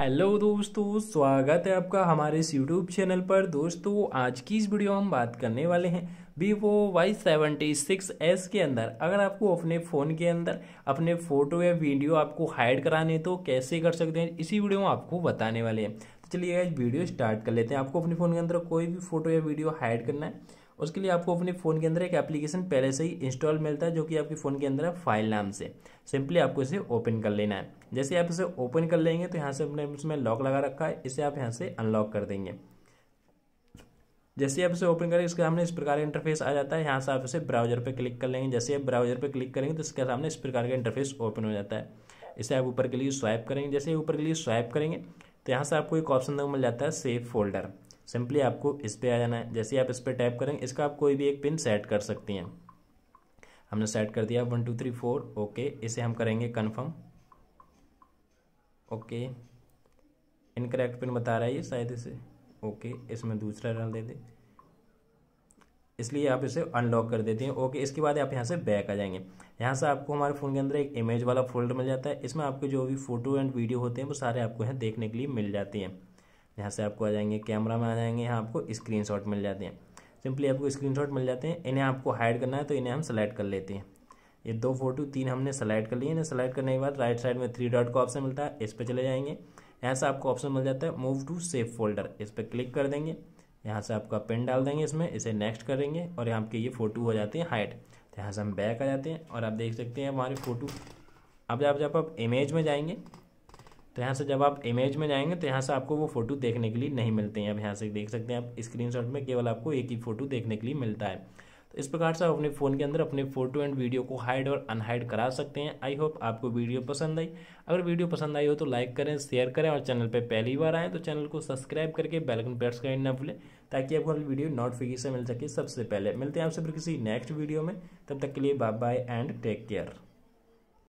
hello दोस्तों स्वागत है आपका हमारे इस यूट्यूब चैनल पर दोस्तों आज की इस वीडियो हम बात करने वाले हैं Vivo Y seventy six S के अंदर अगर आपको अपने फ़ोन के अंदर अपने फ़ोटो या वीडियो आपको हाइड कराने तो कैसे कर सकते हैं इसी वीडियो में आपको बताने वाले हैं चलिए आज वीडियो स्टार्ट कर लेते हैं आपको अपने फ़ोन के अंदर कोई भी फोटो या वीडियो हाइड करना है उसके लिए आपको अपने फ़ोन के अंदर एक एप्लीकेशन पहले से ही इंस्टॉल मिलता है जो कि आपके फ़ोन के अंदर है फाइल नाम से सिंपली आपको इसे ओपन कर लेना है जैसे आप इसे ओपन कर लेंगे तो यहाँ से अपने उसमें लॉक लगा रखा है इसे आप यहाँ से अनलॉक कर देंगे जैसे आप इसे ओपन करें इसके सामने इस प्रकार का इंटरफेस आ जाता है यहाँ से आप इसे ब्राउजर पर क्लिक कर लेंगे जैसे आप ब्राउजर पर क्लिक करेंगे तो इसके सामने इस प्रकार का इंटरफेस ओपन हो जाता है इसे आप ऊपर के लिए स्वाइप करेंगे जैसे ऊपर के लिए स्वाइप करेंगे तो यहाँ से आपको एक ऑप्शन देखने मिल जाता है सेव फोल्डर सिंपली आपको इस पर आ जाना है जैसे आप इस पर टाइप करेंगे इसका आप कोई भी एक पिन सेट कर सकती हैं हमने सेट कर दिया one two three four okay इसे हम करेंगे कन्फर्म ओके इनकरेक्ट पिन बता रहा है ये शायद इसे ओके इसमें दूसरा रन दे दे इसलिए आप इसे अनलॉक कर देते हैं ओके इसके बाद आप यहाँ से बैक आ जाएंगे यहाँ से आपको हमारे फ़ोन के अंदर एक इमेज वाला फोल्डर मिल जाता है इसमें आपके जो भी फ़ोटो एंड वीडियो होते हैं वो सारे आपको यहाँ देखने के लिए मिल जाती हैं यहाँ से आपको आ जाएंगे कैमरा में आ जाएंगे यहाँ आपको स्क्रीन मिल जाते हैं सिंपली आपको स्क्रीन मिल जाते हैं इन्हें आपको हाइड करना है तो इन्हें हम सेलेक्ट कर लेते हैं ये दो फोटो तीन हमने सेलेक्ट कर लिए इन्हें सेलेक्ट करने के बाद राइट साइड में थ्री डॉट का ऑप्शन मिलता है इस पर चले जाएंगे यहाँ से आपको ऑप्शन मिल जाता है मूव टू सेफ फोल्डर इस पर क्लिक कर देंगे यहाँ से आपका पिन डाल देंगे इसमें इसे नेक्स्ट करेंगे और यहाँ आपके ये फोटो हो जाती है हाइट तो यहाँ से हम बैक आ जाते हैं और आप देख सकते हैं हमारी फ़ोटो अब जब जब आप इमेज में जाएंगे तो यहाँ से जब आप इमेज में जाएंगे तो यहाँ से आपको वो फ़ोटो देखने के लिए नहीं मिलते हैं अब यहाँ से देख सकते हैं आप स्क्रीनशॉट में केवल आपको एक ही फ़ोटो देखने के लिए मिलता है इस प्रकार से आप अपने फ़ोन के अंदर अपने फोटो एंड वीडियो को हाइड और अनहाइड करा सकते हैं आई होप आपको वीडियो पसंद आई अगर वीडियो पसंद आई हो तो लाइक करें शेयर करें और चैनल पर पहली बार आएँ तो चैनल को सब्सक्राइब करके बेलकन प्रेस करें ना भूलें ताकि आपको हमारी वीडियो नोटिफिकेशन मिल सके सबसे पहले मिलते हैं आपसे फिर किसी नेक्स्ट वीडियो में तब तक के लिए bye bye and take care